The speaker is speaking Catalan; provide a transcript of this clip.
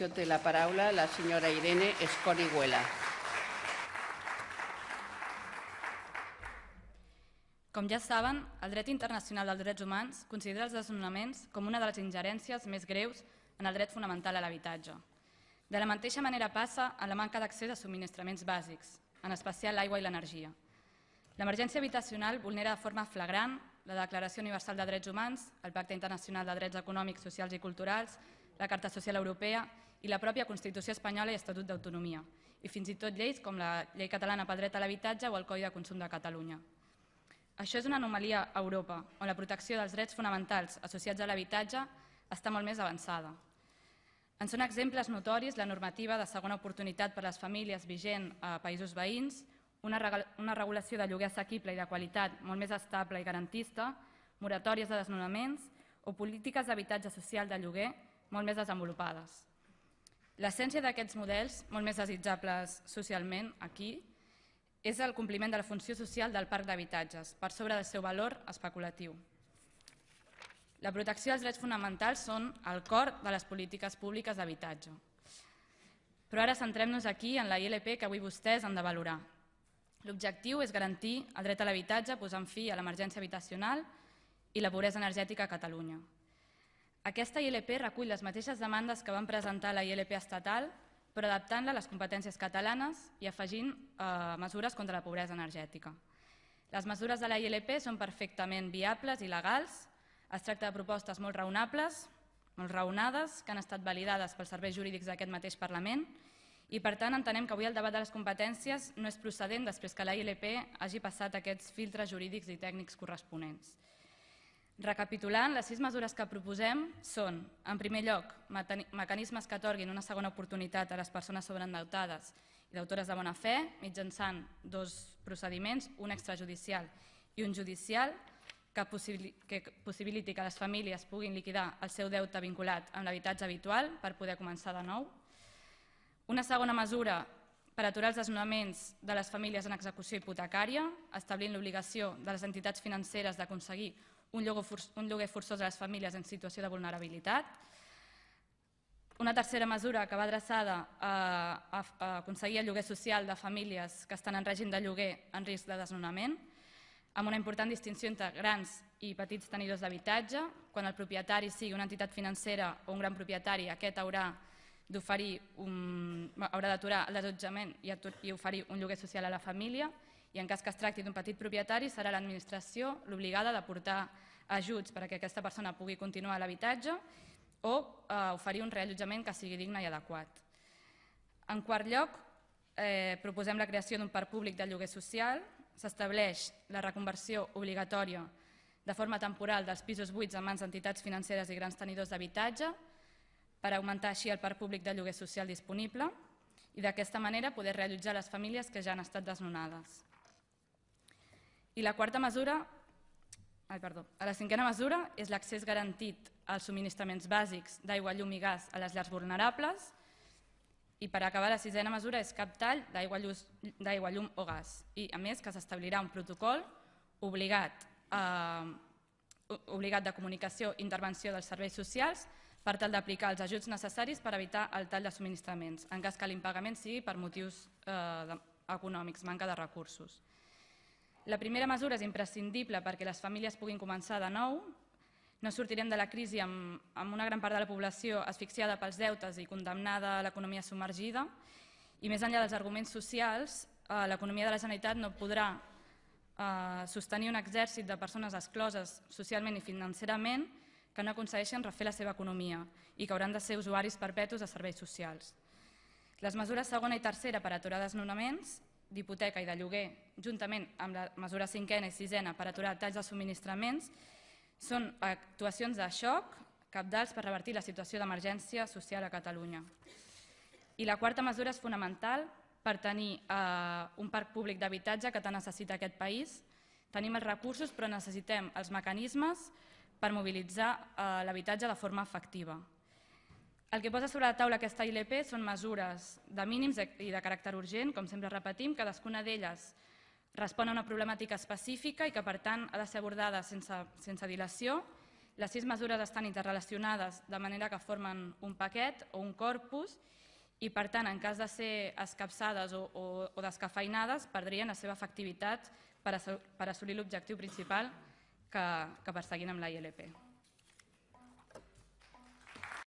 Que té la paraula la senyora Irene Escorihuela. Com ja saben, el dret internacional dels drets humans considera els desnonaments com una de les ingerències més greus en el dret fonamental a l'habitatge. De la mateixa manera passa en la manca d'accés a subministraments bàsics, en especial l'aigua i l'energia. L'emergència habitacional vulnera de forma flagrant la Declaració Universal de Drets Humans, el Pacte Internacional de Drets Econòmics, Socials i Culturals, la Carta Social Europea i la pròpia Constitució espanyola i Estatut d'Autonomia, i fins i tot lleis com la Llei Catalana pel dret a l'habitatge o el Codi de Consum de Catalunya. Això és una anomalia a Europa, on la protecció dels drets fonamentals associats a l'habitatge està molt més avançada. En són exemples notoris la normativa de segona oportunitat per a les famílies vigent a països veïns, una, una regulació de lloguer assequible i de qualitat molt més estable i garantista, moratòries de desnonaments o polítiques d'habitatge social de lloguer molt més desenvolupades. L'essència d'aquests models, molt més desitjables socialment aquí, és el compliment de la funció social del parc d'habitatges, per sobre del seu valor especulatiu. La protecció dels drets fonamentals són el cor de les polítiques públiques d'habitatge. Però ara centrem-nos aquí en la ILP que avui vostès han de valorar. L'objectiu és garantir el dret a l'habitatge posant fi a l'emergència habitacional i la pobresa energètica a Catalunya. Aquesta ILP recull les mateixes demandes que van presentar la ILP estatal, però adaptant-la a les competències catalanes i afegint eh, mesures contra la pobresa energètica. Les mesures de la ILP són perfectament viables i legals, es tracta de propostes molt raonables, molt raonades, que han estat validades pels serveis jurídics d'aquest mateix Parlament i, per tant, entenem que avui el debat de les competències no és procedent després que la ILP hagi passat aquests filtres jurídics i tècnics corresponents. Recapitulant, les sis mesures que proposem són, en primer lloc, mecanismes que atorguin una segona oportunitat a les persones sobreendeutades i d'autores de bona fe mitjançant dos procediments, un extrajudicial i un judicial, que, que possibiliti que les famílies puguin liquidar el seu deute vinculat amb l'habitatge habitual per poder començar de nou. Una segona mesura per aturar els desnonaments de les famílies en execució hipotecària, establint l'obligació de les entitats financeres d'aconseguir un lloguer forçós a les famílies en situació de vulnerabilitat. Una tercera mesura que va adreçada a, a, aconseguir el lloguer social de famílies que estan en règim de lloguer en risc de desnonament, amb una important distinció entre grans i petits tenidors d'habitatge. Quan el propietari sigui una entitat financera o un gran propietari, aquest haurà d'oferir haurà d'aturar l'adotjament i, i oferir un lloguer social a la família, i en cas que es tracti d'un petit propietari serà l'administració l'obligada de portar ajuts perquè aquesta persona pugui continuar l'habitatge o eh, oferir un reallotjament que sigui digne i adequat. En quart lloc, eh, proposem la creació d'un parc públic de lloguer social, s'estableix la reconversió obligatòria de forma temporal dels pisos buits en mans d'entitats financeres i grans tenidors d'habitatge per augmentar així el parc públic de lloguer social disponible i d'aquesta manera poder reallotjar les famílies que ja han estat desnonades. I la quarta mesura, ai, perdó, a la cinquena mesura és l'accés garantit als subministraments bàsics d'aigua, llum i gas a les llars vulnerables. I per acabar, la sisena mesura és cap tall d'aigua, llum o gas. I a més que s'establirà un protocol obligat, eh, obligat de comunicació i intervenció dels serveis socials per tal d'aplicar els ajuts necessaris per evitar el tall de subministraments, en cas que l'impagament sigui per motius eh, econòmics, manca de recursos. La primera mesura és imprescindible perquè les famílies puguin començar de nou. No sortirem de la crisi amb, amb una gran part de la població asfixiada pels deutes i condemnada a l'economia submergida. I més enllà dels arguments socials, eh, l'economia de la Generalitat no podrà eh, sostenir un exèrcit de persones excloses socialment i financerament que no aconsegueixen refer la seva economia i que hauran de ser usuaris perpetus de serveis socials. Les mesures segona i tercera per aturar desnonaments d'hipoteca i de lloguer, juntament amb la mesura cinquena i sisena per aturar talls de subministraments, són actuacions de xoc capdals per revertir la situació d'emergència social a Catalunya. I la quarta mesura és fonamental per tenir eh, un parc públic d'habitatge que tant necessita aquest país. Tenim els recursos, però necessitem els mecanismes per mobilitzar eh, l'habitatge de forma efectiva. El que posa sobre la taula aquesta ILP són mesures de mínims i de caràcter urgent, com sempre repetim, cadascuna d'elles respon a una problemàtica específica i que, per tant, ha de ser abordada sense, sense dilació. Les sis mesures estan interrelacionades de manera que formen un paquet o un corpus i, per tant, en cas de ser escapçades o, o, o descafeinades, perdrien la seva efectivitat per, assolir l'objectiu principal que, que perseguin amb la ILP.